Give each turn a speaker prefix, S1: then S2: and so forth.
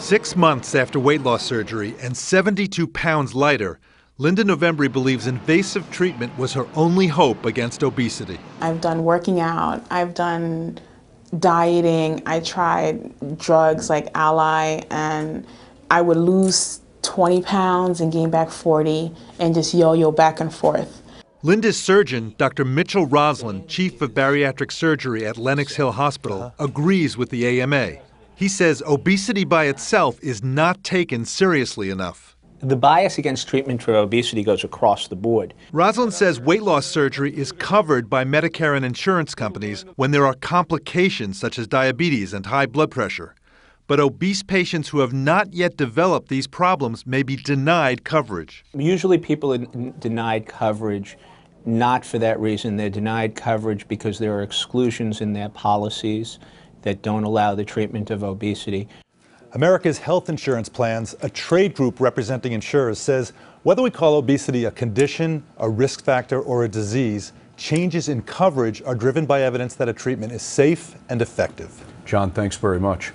S1: Six months after weight loss surgery and 72 pounds lighter, Linda Novembri believes invasive treatment was her only hope against obesity.
S2: I've done working out, I've done dieting, I tried drugs like Ally, and I would lose 20 pounds and gain back 40 and just yo yo back and forth.
S1: Linda's surgeon, Dr. Mitchell Roslin, chief of bariatric surgery at Lenox Hill Hospital, agrees with the AMA. He says obesity by itself is not taken seriously enough. The bias against treatment
S3: for obesity goes across the board.
S1: Rosalind says weight loss surgery is covered by Medicare and insurance companies when there are complications such as diabetes and high blood pressure. But obese patients who have not yet developed these problems may be denied coverage.
S3: Usually, people are denied coverage not for that reason. They're denied coverage because there are exclusions in their policies that don't allow the treatment of obesity.
S1: America's health insurance plans, a trade group representing insurers, says whether we call obesity a condition, a risk factor, or a disease, changes in coverage are driven by evidence that a treatment is safe and effective. John, thanks very much.